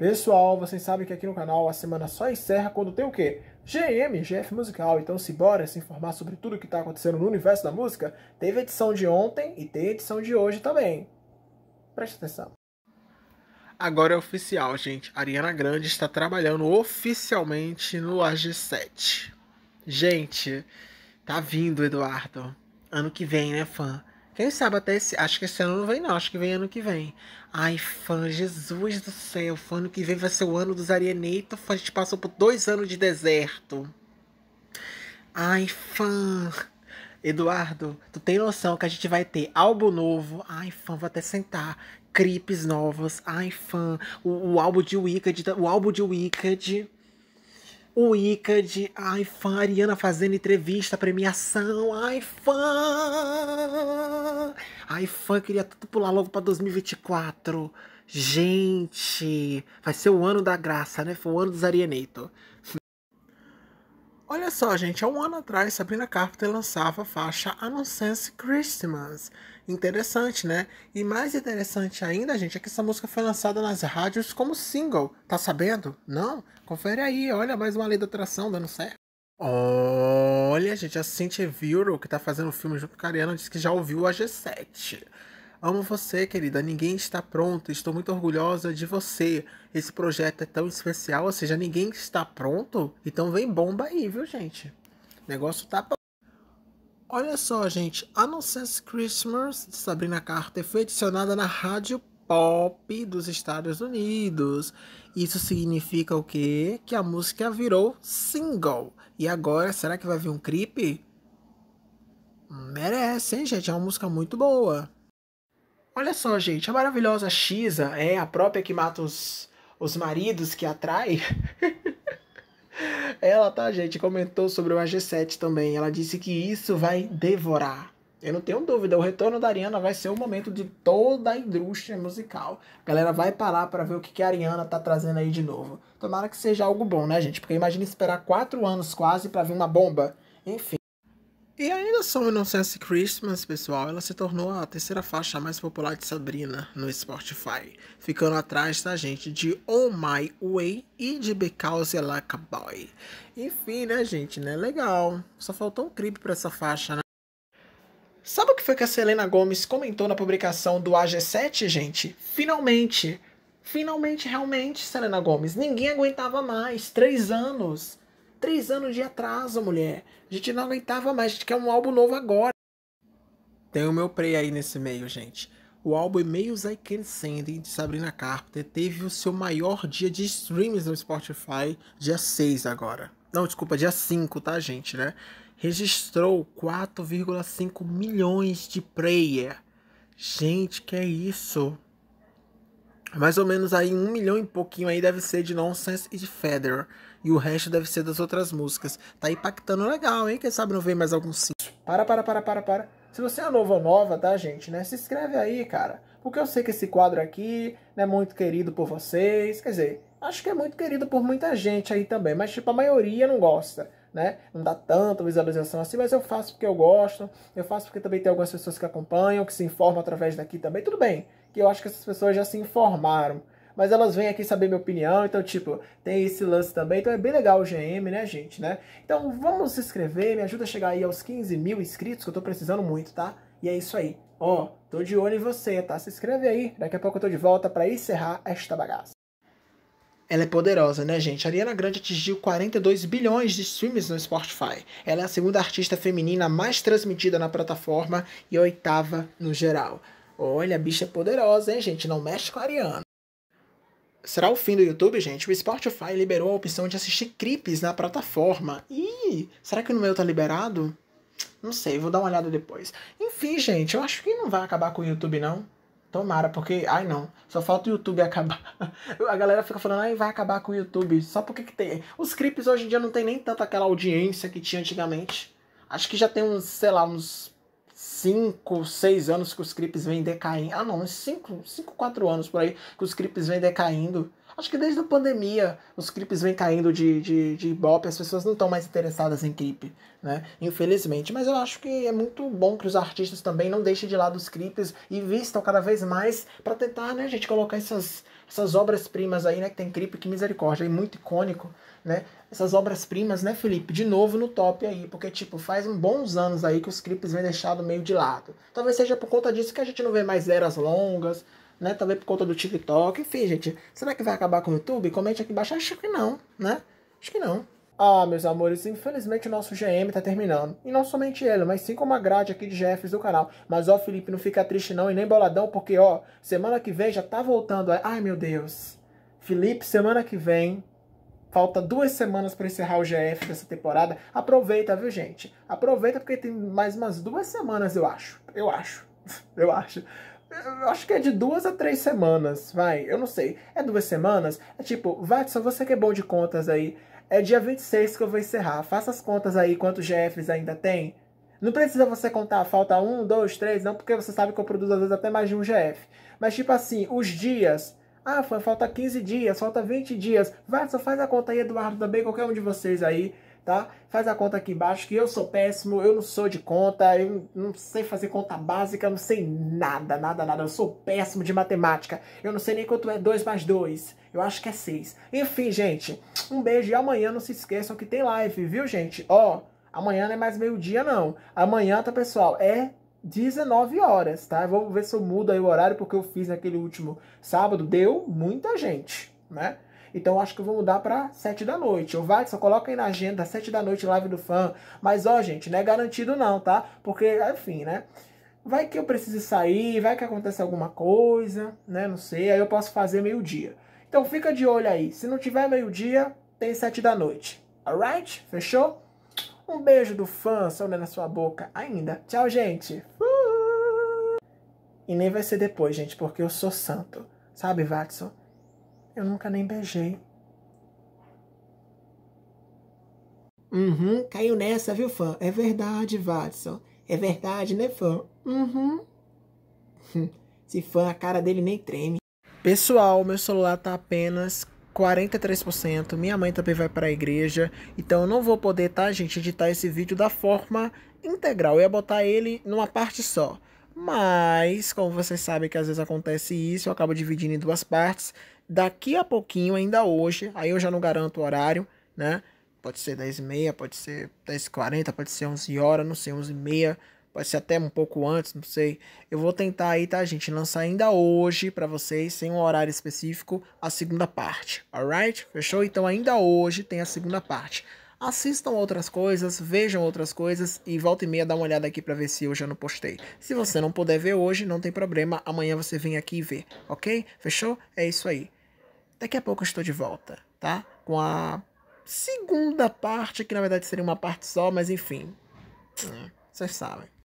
Pessoal, vocês sabem que aqui no canal a semana só encerra quando tem o quê? GM, GF Musical. Então se bora se informar sobre tudo o que está acontecendo no universo da música. Teve edição de ontem e tem edição de hoje também. Preste atenção. Agora é oficial, gente. Ariana Grande está trabalhando oficialmente no AG7. Gente, tá vindo, Eduardo. Ano que vem, né, fã? Quem sabe até esse. Acho que esse ano não vem, não. Acho que vem ano que vem. Ai, fã, Jesus do céu. Fã, ano que vem vai ser o ano dos Arianeito. Fã, a gente passou por dois anos de deserto. Ai, fã. Eduardo, tu tem noção que a gente vai ter álbum novo. Ai, fã, vou até sentar. Clipes novos. Ai, fã. O, o álbum de Wicked. O álbum de Wicked o Icad, ai fã, Ariana fazendo entrevista, premiação, ai fã, ai fã, queria tudo pular logo pra 2024. Gente, vai ser o ano da graça, né? Foi o ano dos Arianeito. Olha só, gente, há um ano atrás, Sabrina Carpenter lançava a faixa A Nonsense Christmas, Interessante, né? E mais interessante ainda, gente, é que essa música foi lançada nas rádios como single. Tá sabendo? Não? Confere aí, olha mais uma lei da atração dando certo. Olha, gente, a Cynthia Viro, que tá fazendo o filme junto com a Ariana, disse que já ouviu a G7. Amo você, querida. Ninguém está pronto. Estou muito orgulhosa de você. Esse projeto é tão especial. Ou seja, ninguém está pronto. Então vem bomba aí, viu, gente? O negócio tá bom. Olha só, gente, a Nonsense Christmas de Sabrina Carter foi adicionada na rádio pop dos Estados Unidos. Isso significa o quê? Que a música virou single. E agora, será que vai vir um clipe? Merece, hein, gente? É uma música muito boa. Olha só, gente, a maravilhosa Xisa é a própria que mata os, os maridos que atrai. Ela, tá, gente, comentou sobre o AG7 também. Ela disse que isso vai devorar. Eu não tenho dúvida, o retorno da Ariana vai ser o momento de toda a indústria musical. A galera vai parar para ver o que, que a Ariana tá trazendo aí de novo. Tomara que seja algo bom, né, gente? Porque imagina esperar quatro anos quase para ver uma bomba. Enfim. E ainda sobre Nonsense Christmas, pessoal, ela se tornou a terceira faixa mais popular de Sabrina no Spotify, ficando atrás da gente de Oh My Way e de Because You Like a Boy. Enfim, né, gente, né? Legal. Só faltou um clipe pra essa faixa, né? Sabe o que foi que a Selena Gomes comentou na publicação do AG7, gente? Finalmente! Finalmente, realmente, Selena Gomes. Ninguém aguentava mais. Três anos. Três anos de atraso, mulher. A gente não aguentava mais, a gente quer um álbum novo agora. Tem o meu prey aí nesse meio, gente. O álbum Emails I Can Send, de Sabrina Carpenter, teve o seu maior dia de streams no Spotify, dia 6 agora. Não, desculpa, dia 5, tá, gente, né? Registrou 4,5 milhões de player. Gente, que é isso? Mais ou menos aí um milhão e pouquinho aí deve ser de Nonsense e de Feather. E o resto deve ser das outras músicas. Tá impactando legal, hein? Quem sabe não vem mais algum sim. Para, para, para, para, para. Se você é novo ou nova, tá, gente, né? Se inscreve aí, cara. Porque eu sei que esse quadro aqui não é muito querido por vocês. Quer dizer, acho que é muito querido por muita gente aí também. Mas, tipo, a maioria não gosta. Né? Não dá tanta visualização assim, mas eu faço porque eu gosto, eu faço porque também tem algumas pessoas que acompanham, que se informam através daqui também, tudo bem, que eu acho que essas pessoas já se informaram, mas elas vêm aqui saber minha opinião, então, tipo, tem esse lance também, então é bem legal o GM, né, gente, né? Então, vamos se inscrever, me ajuda a chegar aí aos 15 mil inscritos, que eu tô precisando muito, tá? E é isso aí. Ó, oh, tô de olho em você, tá? Se inscreve aí, daqui a pouco eu tô de volta para encerrar esta bagaça. Ela é poderosa, né, gente? A Ariana Grande atingiu 42 bilhões de streams no Spotify. Ela é a segunda artista feminina mais transmitida na plataforma e oitava no geral. Olha, a bicha é poderosa, hein, gente? Não mexe com a Ariana. Será o fim do YouTube, gente? O Spotify liberou a opção de assistir clipes na plataforma. Ih, será que no meu tá liberado? Não sei, vou dar uma olhada depois. Enfim, gente, eu acho que não vai acabar com o YouTube, não. Tomara, porque. Ai não, só falta o YouTube acabar. A galera fica falando, ai, vai acabar com o YouTube. Só porque que tem. Os clipes hoje em dia não tem nem tanto aquela audiência que tinha antigamente. Acho que já tem uns, sei lá, uns 5, 6 anos que os clipes vêm decaindo. Ah, não, 5, 4 anos por aí que os clipes vêm decaindo Acho que desde a pandemia os clipes vêm caindo de, de, de as pessoas não estão mais interessadas em clipe, né? Infelizmente. Mas eu acho que é muito bom que os artistas também não deixem de lado os clipes e vistam cada vez mais para tentar, né, gente, colocar essas, essas obras-primas aí, né? Que tem clipe, que misericórdia, é muito icônico, né? Essas obras-primas, né, Felipe? De novo no top aí, porque, tipo, faz bons anos aí que os clipes vêm deixado meio de lado. Talvez seja por conta disso que a gente não vê mais eras longas, né? Também por conta do TikTok. Enfim, gente, será que vai acabar com o YouTube? Comente aqui embaixo. Acho que não, né? Acho que não. Ah, meus amores, infelizmente o nosso GM tá terminando. E não somente ele, mas sim como a grade aqui de GFs do canal. Mas ó, Felipe, não fica triste não e nem boladão, porque ó, semana que vem já tá voltando. Ai, meu Deus. Felipe, semana que vem Falta duas semanas para encerrar o GF dessa temporada. Aproveita, viu, gente? Aproveita porque tem mais umas duas semanas, eu acho. Eu acho. Eu acho acho que é de duas a três semanas, vai, eu não sei. É duas semanas? É tipo, Watson, você que é bom de contas aí, é dia 26 que eu vou encerrar. Faça as contas aí, quantos GFs ainda tem. Não precisa você contar, falta um, dois, três, não, porque você sabe que eu produzo às vezes até mais de um GF. Mas tipo assim, os dias. Ah, falta 15 dias, falta 20 dias. Watson, faz a conta aí, Eduardo, também, qualquer um de vocês aí tá? Faz a conta aqui embaixo que eu sou péssimo, eu não sou de conta, eu não sei fazer conta básica, eu não sei nada, nada, nada. Eu sou péssimo de matemática. Eu não sei nem quanto é 2 mais 2. Eu acho que é 6. Enfim, gente, um beijo e amanhã não se esqueçam que tem live, viu, gente? Ó, amanhã não é mais meio-dia, não. Amanhã, tá, pessoal? É 19 horas, tá? vou ver se eu mudo aí o horário, porque eu fiz naquele último sábado. Deu muita gente, né? Então acho que eu vou mudar para 7 da noite. O Watson, coloca aí na agenda, 7 da noite, live do fã. Mas, ó, gente, não é garantido não, tá? Porque, enfim, né? Vai que eu precise sair, vai que acontece alguma coisa, né? Não sei, aí eu posso fazer meio-dia. Então fica de olho aí. Se não tiver meio-dia, tem 7 da noite. Alright? Fechou? Um beijo do fã, sonda né, na sua boca ainda. Tchau, gente. Uh! E nem vai ser depois, gente, porque eu sou santo. Sabe, Watson? Eu nunca nem beijei. Uhum, caiu nessa, viu, fã? É verdade, Watson. É verdade, né, fã? Uhum. Se fã, a cara dele nem treme. Pessoal, meu celular tá apenas 43%. Minha mãe também vai para a igreja. Então eu não vou poder, tá, gente, editar esse vídeo da forma integral. Eu ia botar ele numa parte só. Mas, como vocês sabem que às vezes acontece isso, eu acabo dividindo em duas partes daqui a pouquinho, ainda hoje, aí eu já não garanto o horário, né? Pode ser 10 e meia, pode ser 10 h 40, pode ser 11 horas, não sei, 11 e meia, pode ser até um pouco antes, não sei. Eu vou tentar aí, tá, gente, lançar ainda hoje para vocês, sem um horário específico, a segunda parte, alright? Fechou? Então ainda hoje tem a segunda parte. Assistam outras coisas, vejam outras coisas e volta e meia dá uma olhada aqui para ver se eu já não postei. Se você não puder ver hoje, não tem problema, amanhã você vem aqui e vê, ok? Fechou? É isso aí. Daqui a pouco eu estou de volta, tá? Com a segunda parte, que na verdade seria uma parte só, mas enfim. É, vocês sabem.